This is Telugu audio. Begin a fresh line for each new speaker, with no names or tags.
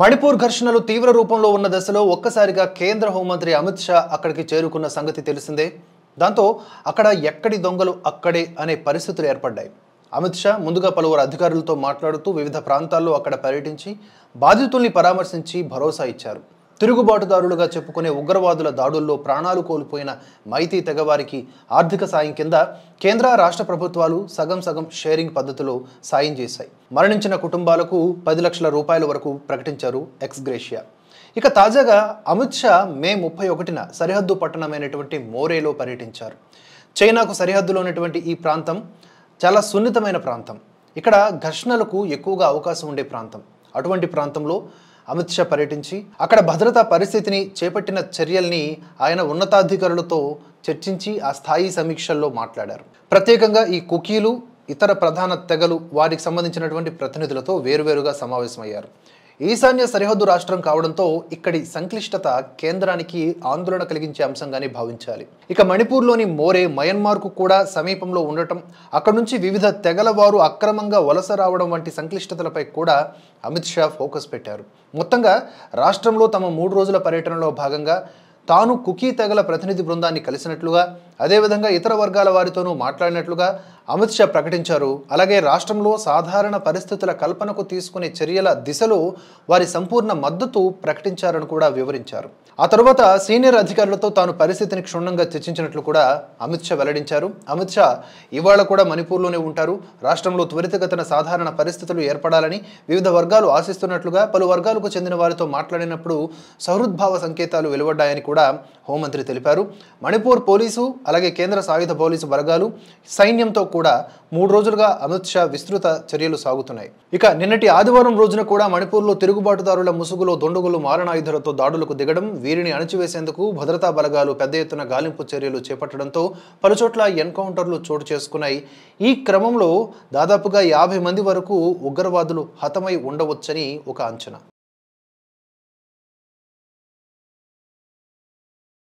మణిపూర్ ఘర్షణలు తీవ్ర రూపంలో ఉన్న దశలో ఒక్కసారిగా కేంద్ర హోంమంత్రి అమిత్ షా అక్కడికి చేరుకున్న సంగతి తెలిసిందే దాంతో అక్కడ ఎక్కడి దొంగలు అక్కడే అనే పరిస్థితులు ఏర్పడ్డాయి అమిత్ షా ముందుగా పలువురు అధికారులతో మాట్లాడుతూ వివిధ ప్రాంతాల్లో అక్కడ పర్యటించి బాధితుల్ని పరామర్శించి భరోసా ఇచ్చారు తిరుగుబాటుదారులుగా చెప్పుకునే ఉగ్రవాదుల దాడుల్లో ప్రాణాలు కోల్పోయిన మైతీ తెగవారికి ఆర్థిక సాయం కింద కేంద్ర రాష్ట్ర ప్రభుత్వాలు సగం సగం షేరింగ్ పద్ధతిలో సాయం చేశాయి మరణించిన కుటుంబాలకు పది లక్షల రూపాయల వరకు ప్రకటించారు ఎక్స్గ్రేషియా ఇక తాజాగా అమిత్ షా మే ముప్పై ఒకటిన సరిహద్దు పట్టణమైనటువంటి మోరేలో పర్యటించారు చైనాకు సరిహద్దులో ఉన్నటువంటి ఈ ప్రాంతం చాలా సున్నితమైన ప్రాంతం ఇక్కడ ఘర్షణలకు ఎక్కువగా అవకాశం ఉండే ప్రాంతం అటువంటి ప్రాంతంలో అమిత్ షా పర్యటించి అక్కడ భద్రతా పరిస్థితిని చేపట్టిన చర్యల్ని ఆయన ఉన్నతాధికారులతో చర్చించి ఆ స్థాయి సమీక్షల్లో మాట్లాడారు ప్రత్యేకంగా ఈ కుకీలు ఇతర ప్రధాన తెగలు వారికి సంబంధించినటువంటి ప్రతినిధులతో వేరువేరుగా సమావేశమయ్యారు ఈశాన్య సరిహద్దు రాష్ట్రం కావడంతో ఇక్కడి సంక్లిష్టత కేంద్రానికి ఆందోళన కలిగించే అంశంగానే భావించాలి ఇక మణిపూర్లోని మోరే మయన్మార్కు కూడా సమీపంలో ఉండటం అక్కడ నుంచి వివిధ తెగల వారు అక్రమంగా వలస రావడం వంటి సంక్లిష్టతలపై కూడా అమిత్ షా ఫోకస్ పెట్టారు మొత్తంగా రాష్ట్రంలో తమ మూడు రోజుల పర్యటనలో భాగంగా తాను కుకీ తెగల ప్రతినిధి బృందాన్ని కలిసినట్లుగా అదేవిధంగా ఇతర వర్గాల వారితోనూ మాట్లాడినట్లుగా అమిత్ షా ప్రకటించారు అలాగే రాష్ట్రంలో సాధారణ పరిస్థితుల కల్పనకు తీసుకునే చర్యల దిశలో వారి సంపూర్ణ మద్దతు ప్రకటించారని కూడా వివరించారు ఆ తర్వాత సీనియర్ అధికారులతో తాను పరిస్థితిని క్షుణ్ణంగా చర్చించినట్లు కూడా అమిత్ షా వెల్లడించారు అమిత్ షా ఇవాళ కూడా మణిపూర్లోనే ఉంటారు రాష్ట్రంలో త్వరితగతిన సాధారణ పరిస్థితులు ఏర్పడాలని వివిధ వర్గాలు ఆశిస్తున్నట్లుగా పలు వర్గాలకు చెందిన వారితో మాట్లాడినప్పుడు సహృద్భావ సంకేతాలు వెలువడ్డాయని కూడా హోంమంత్రి తెలిపారు మణిపూర్ పోలీసు అలాగే కేంద్ర సాయుధ పోలీసు వర్గాలు సైన్యంతో కూడా మూడు రోజులుగా అమిత్ షా విస్తృత చర్యలు సాగుతున్నాయి ఇక నిన్నటి ఆదివారం రోజున కూడా మణిపూర్లో తిరుగుబాటుదారుల ముసుగులో దొండుగులు మారణాయుధాలతో దాడులకు దిగడం వీరిని అణచివేసేందుకు భద్రతా బలగాలు పెద్ద ఎత్తున గాలింపు చర్యలు చేపట్టడంతో పలుచోట్ల ఎన్కౌంటర్లు చోటు చేసుకున్నాయి ఈ క్రమంలో దాదాపుగా యాభై మంది వరకు ఉగ్రవాదులు హతమై ఉండవచ్చని ఒక అంచనా